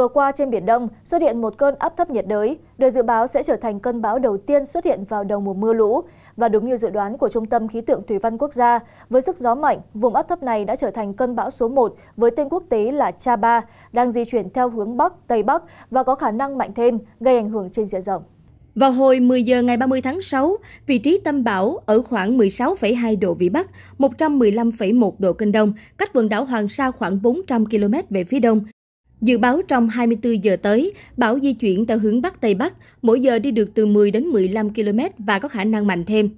vừa qua trên biển đông xuất hiện một cơn áp thấp nhiệt đới được dự báo sẽ trở thành cơn bão đầu tiên xuất hiện vào đầu mùa mưa lũ và đúng như dự đoán của trung tâm khí tượng thủy văn quốc gia với sức gió mạnh vùng áp thấp này đã trở thành cơn bão số một với tên quốc tế là cha ba đang di chuyển theo hướng bắc tây bắc và có khả năng mạnh thêm gây ảnh hưởng trên diện rộng vào hồi 10 giờ ngày 30 tháng 6, vị trí tâm bão ở khoảng 16,2 độ Vĩ Bắc, 115,1 độ Kinh Đông, cách quần đảo Hoàng Sa khoảng 400 km về phía đông, Dự báo trong 24 giờ tới, bão di chuyển theo hướng Bắc Tây Bắc, mỗi giờ đi được từ 10 đến 15 km và có khả năng mạnh thêm.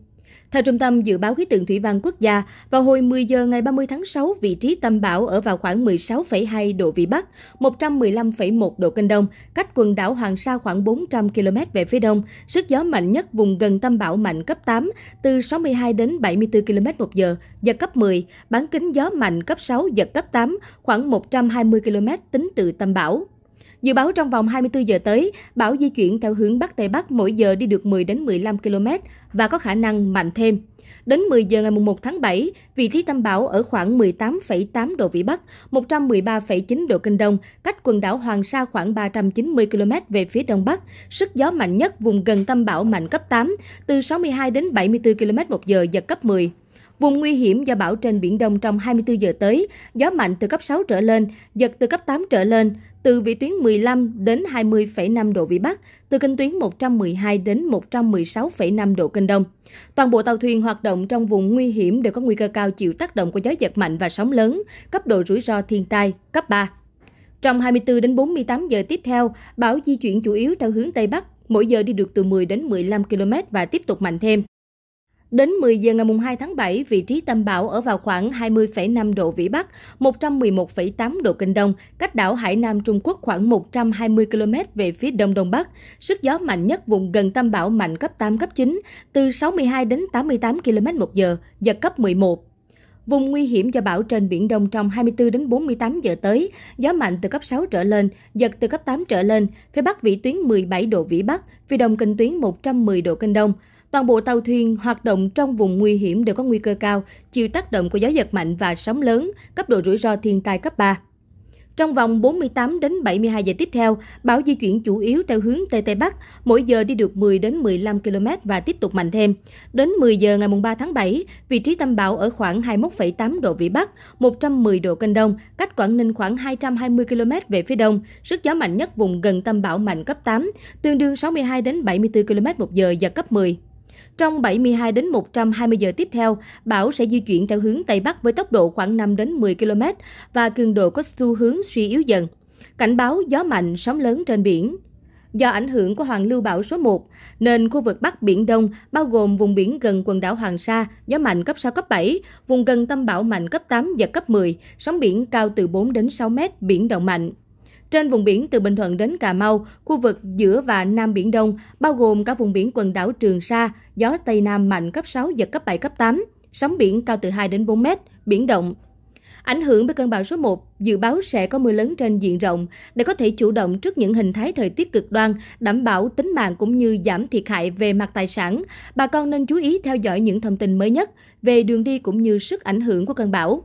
Theo Trung tâm Dự báo Khí tượng Thủy văn Quốc gia, vào hồi 10 giờ ngày 30 tháng 6, vị trí tâm bão ở vào khoảng 16,2 độ Vĩ Bắc, 115,1 độ Kinh Đông, cách quần đảo Hoàng Sa khoảng 400 km về phía đông, sức gió mạnh nhất vùng gần tâm bão mạnh cấp 8, từ 62 đến 74 km một giờ, giật cấp 10, bán kính gió mạnh cấp 6, giật cấp 8, khoảng 120 km tính từ tâm bão. Dự báo trong vòng 24 giờ tới, bão di chuyển theo hướng Bắc Tây Bắc mỗi giờ đi được 10 đến 15 km và có khả năng mạnh thêm. Đến 10 giờ ngày 1 tháng 7, vị trí tâm bão ở khoảng 18,8 độ Vĩ Bắc, 113,9 độ Kinh Đông, cách quần đảo Hoàng Sa khoảng 390 km về phía Đông Bắc. Sức gió mạnh nhất vùng gần tâm bão mạnh cấp 8, từ 62 đến 74 km một giờ, giật cấp 10. Vùng nguy hiểm do bão trên Biển Đông trong 24 giờ tới, gió mạnh từ cấp 6 trở lên, giật từ cấp 8 trở lên, từ vĩ tuyến 15 đến 20,5 độ Vĩ Bắc, từ kinh tuyến 112 đến 116,5 độ Kinh Đông. Toàn bộ tàu thuyền hoạt động trong vùng nguy hiểm đều có nguy cơ cao chịu tác động của gió giật mạnh và sóng lớn, cấp độ rủi ro thiên tai cấp 3. Trong 24 đến 48 giờ tiếp theo, bão di chuyển chủ yếu theo hướng Tây Bắc, mỗi giờ đi được từ 10 đến 15 km và tiếp tục mạnh thêm. Đến 10 giờ ngày 2 tháng 7, vị trí tâm bão ở vào khoảng 20,5 độ Vĩ Bắc, 111,8 độ Kinh Đông, cách đảo Hải Nam Trung Quốc khoảng 120 km về phía đông đông bắc. Sức gió mạnh nhất vùng gần tâm bão mạnh cấp 8, cấp 9, từ 62 đến 88 km một giờ, giật cấp 11. Vùng nguy hiểm do bão trên Biển Đông trong 24 đến 48 giờ tới, gió mạnh từ cấp 6 trở lên, giật từ cấp 8 trở lên, phía Bắc vĩ tuyến 17 độ Vĩ Bắc, phía Đông kinh tuyến 110 độ Kinh Đông, Toàn bộ tàu thuyền hoạt động trong vùng nguy hiểm đều có nguy cơ cao, chịu tác động của gió giật mạnh và sóng lớn, cấp độ rủi ro thiên tai cấp 3. Trong vòng 48 đến 72 giờ tiếp theo, bão di chuyển chủ yếu theo hướng Tây Tây Bắc, mỗi giờ đi được 10 đến 15 km và tiếp tục mạnh thêm. Đến 10 giờ ngày 3 tháng 7, vị trí tâm bão ở khoảng 21,8 độ Vĩ Bắc, 110 độ Kinh Đông, cách Quảng Ninh khoảng 220 km về phía đông. Sức gió mạnh nhất vùng gần tâm bão mạnh cấp 8, tương đương 62 đến 74 km một giờ, và cấp 10. Trong 72 đến 120 giờ tiếp theo, bão sẽ di chuyển theo hướng Tây Bắc với tốc độ khoảng 5 đến 10 km và cường độ có xu hướng suy yếu dần. Cảnh báo gió mạnh, sóng lớn trên biển. Do ảnh hưởng của hoàn lưu bão số 1, nên khu vực Bắc Biển Đông, bao gồm vùng biển gần quần đảo Hoàng Sa, gió mạnh cấp 6, cấp 7, vùng gần tâm bão mạnh cấp 8, giật cấp 10, sóng biển cao từ 4 đến 6 mét, biển động mạnh. Trên vùng biển từ Bình Thuận đến Cà Mau, khu vực giữa và Nam Biển Đông, bao gồm cả vùng biển quần đảo Trường Sa, gió Tây Nam mạnh cấp 6, giật cấp 7, cấp 8, sóng biển cao từ 2 đến 4 mét, biển động. Ảnh hưởng bởi cơn bão số 1, dự báo sẽ có mưa lớn trên diện rộng để có thể chủ động trước những hình thái thời tiết cực đoan, đảm bảo tính mạng cũng như giảm thiệt hại về mặt tài sản. Bà con nên chú ý theo dõi những thông tin mới nhất về đường đi cũng như sức ảnh hưởng của cơn bão.